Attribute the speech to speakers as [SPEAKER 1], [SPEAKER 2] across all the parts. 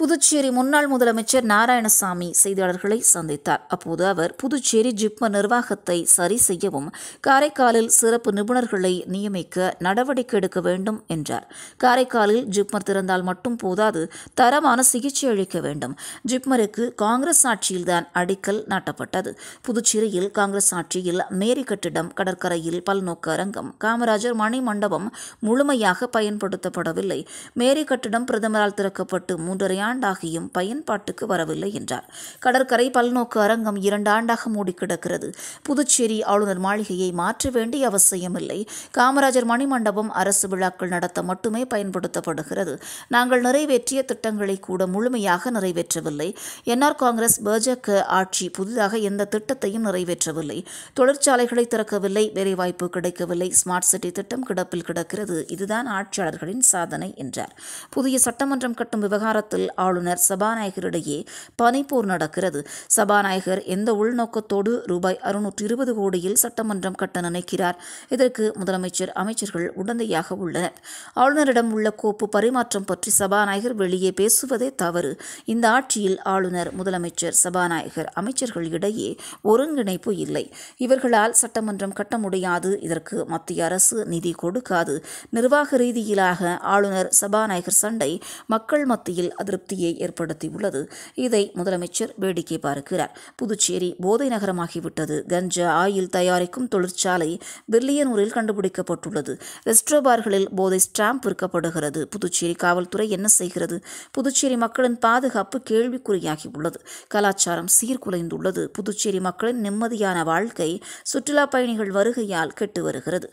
[SPEAKER 1] புதுச்சேரி முன்னாள் முதலமைச்சர் நாராயணசாமி செய்தியாளர்களை சந்தித்தார் அப்போது அவர் புதுச்சேரி ஜிப்மர் நிர்வாகத்தை சரி செய்யவும் காரைக்காலில் சிறப்பு நிபுணர்களை நியமிக்க நடவடிக்கை எடுக்க வேண்டும் என்றார் காரைக்காலில் ஜிப்மர் திறந்தால் மட்டும் போதாது தரமான சிகிச்சை அளிக்க வேண்டும் ஜிப்மருக்கு காங்கிரஸ் ஆட்சியில்தான் அடிக்கல் நாட்டப்பட்டது புதுச்சேரியில் காங்கிரஸ் ஆட்சியில் மேரி கட்டிடம் கடற்கரையில் பல்நோக்கு அரங்கம் காமராஜர் மணி மண்டபம் முழுமையாக பயன்படுத்தப்படவில்லை மேரி கட்டிடம் பிரதமரால் திறக்கப்பட்டு மூன்றரை இரண்டாண்டாகியும் பயன்பாட்டுக்கு வரவில்லை என்றார் கடற்கரை பல்நோக்கு அரங்கம் இரண்டாண்டாக மூடி கிடக்கிறது புதுச்சேரி ஆளுநர் மாளிகையை மாற்ற வேண்டிய அவசியமில்லை காமராஜர் மணிமண்டபம் அரசு விழாக்கள் நடத்த மட்டுமே பயன்படுத்தப்படுகிறது நாங்கள் நிறைவேற்றிய திட்டங்களை கூட முழுமையாக நிறைவேற்றவில்லை என்ஆர் காங்கிரஸ் பாஜக ஆட்சி புதிதாக எந்த திட்டத்தையும் நிறைவேற்றவில்லை தொழிற்சாலைகளை திறக்கவில்லை வேலைவாய்ப்பு கிடைக்கவில்லை ஸ்மார்ட் சிட்டி திட்டம் கிடப்பில் கிடக்கிறது இதுதான் ஆட்சியாளர்களின் சாதனை என்றார் புதிய சட்டமன்றம் கட்டும் விவகாரத்தில் ஆளுநர் சபாநாயகரிடையே பனைப்போர் நடக்கிறது சபாநாயகர் எந்த உள்நோக்கத்தோடு ரூபாய் அறுநூற்று இருபது கோடியில் சட்டமன்றம் கட்ட நினைக்கிறார் இதற்கு முதலமைச்சர் அமைச்சர்கள் உடந்தையாக உள்ளனர் ஆளுநரிடம் உள்ள கோப்பு பரிமாற்றம் பற்றி சபாநாயகர் வெளியே பேசுவதே தவறு இந்த ஆட்சியில் ஆளுநர் முதலமைச்சர் சபாநாயகர் அமைச்சர்கள் இடையே ஒருங்கிணைப்பு இல்லை இவர்களால் சட்டமன்றம் கட்ட முடியாது இதற்கு மத்திய அரசு நிதி கொடுக்காது நிர்வாக ரீதியிலாக ஆளுநர் சபாநாயகர் சண்டை மக்கள் மத்தியில் அதிருப்தி அதிருப்தியை ஏற்படுத்தியுள்ளது இதை முதலமைச்சர் வேடிக்கை பார்க்கிறார் புதுச்சேரி போதை நகரமாகிவிட்டது கஞ்சா ஆயில் தயாரிக்கும் தொழிற்சாலை பில்லியனூரில் கண்டுபிடிக்கப்பட்டுள்ளது ரெஸ்ட்ரோபார்களில் போதை ஸ்டாம்ப் விற்கப்படுகிறது புதுச்சேரி காவல்துறை என்ன செய்கிறது புதுச்சேரி மக்களின் பாதுகாப்பு கேள்விக்குறியாகியுள்ளது கலாச்சாரம் சீர்குலைந்துள்ளது புதுச்சேரி மக்களின் நிம்மதியான வாழ்க்கை சுற்றுலா பயணிகள் வருகையால் கெட்டு வருகிறது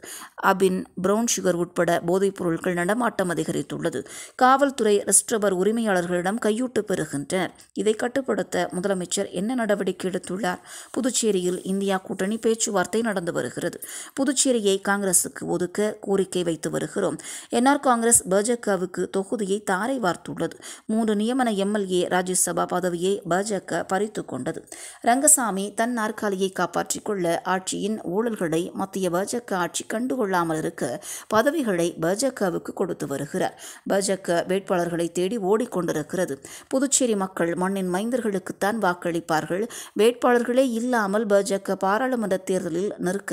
[SPEAKER 1] அபின் பிரவுன் சுகர் உட்பட போதைப் பொருட்கள் நடமாட்டம் அதிகரித்துள்ளது காவல்துறை ரெஸ்டபர் உரிமையாளர்களிடம் அவர்களிடம் கையூட்டு பெறுகின்றனர் இதை கட்டுப்படுத்த முதலமைச்சர் என்ன நடவடிக்கை எடுத்துள்ளார் புதுச்சேரியில் இந்தியா கூட்டணி பேச்சுவார்த்தை நடந்து வருகிறது புதுச்சேரியை காங்கிரசுக்கு ஒதுக்க கோரிக்கை வைத்து வருகிறோம் என்ஆர் காங்கிரஸ் பாஜகவுக்கு தொகுதியை தாரை வார்த்துள்ளது மூன்று நியமன எம்எல்ஏ ராஜ்யசபா பதவியை பாஜக பறித்து கொண்டது ரங்கசாமி தன் நாற்காலியை காப்பாற்றிக் கொள்ள ஆட்சியின் ஊழல்களை மத்திய பாஜக ஆட்சி கண்டுகொள்ளாமல் இருக்க பதவிகளை பாஜகவுக்கு கொடுத்து வருகிறார் பாஜக வேட்பாளர்களை தேடி ஓடிக்கொண்டிருக்கிறார் நடக்கிறது புதுச்சேரி மக்கள் மண்ணின் மைந்தர்களுக்குத்தான் வாக்களிப்பார்கள் வேட்பாளர்களே இல்லாமல் பாஜக பாராளுமன்ற தேர்தலில் நிற்க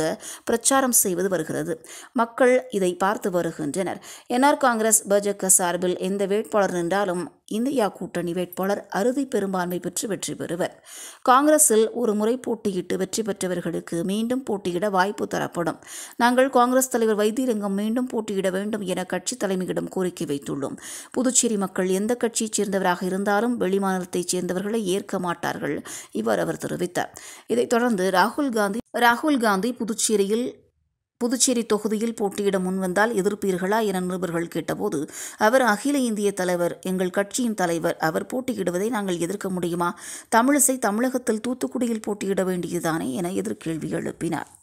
[SPEAKER 1] பிரச்சாரம் செய்வது வருகிறது மக்கள் இதை பார்த்து வருகின்றனர் என்ஆர் காங்கிரஸ் பாஜக சார்பில் எந்த வேட்பாளர் நின்றாலும் இந்தியா கூட்டணி வேட்பாளர் அறுதி பெரும்பான்மை பெற்று வெற்றி பெறுவர் காங்கிரஸில் ஒரு முறை போட்டியிட்டு வெற்றி பெற்றவர்களுக்கு மீண்டும் போட்டியிட வாய்ப்பு தரப்படும் நாங்கள் காங்கிரஸ் தலைவர் வைத்தியரங்கம் மீண்டும் போட்டியிட வேண்டும் என கட்சி தலைமையிடம் கோரிக்கை வைத்துள்ளோம் புதுச்சேரி மக்கள் எந்த கட்சியைச் சேர்ந்தவராக இருந்தாலும் வெளிமாநிலத்தைச் சேர்ந்தவர்களை ஏற்க மாட்டார்கள் இவ்வாறு அவர் தெரிவித்தார் இதைத் தொடர்ந்து ராகுல் காந்தி ராகுல் காந்தி புதுச்சேரியில் புதுச்சேரி தொகுதியில் போட்டியிட முன்வந்தால் எதிர்ப்பீர்களா என நிருபர்கள் கேட்டபோது அவர் அகில இந்திய தலைவர் எங்கள் கட்சியின் தலைவர் அவர் போட்டியிடுவதை நாங்கள் எதிர்க்க முடியுமா தமிழிசை தமிழகத்தில் தூத்துக்குடியில் போட்டியிட வேண்டியதுதானே என எதிர்கேள்வி எழுப்பினார்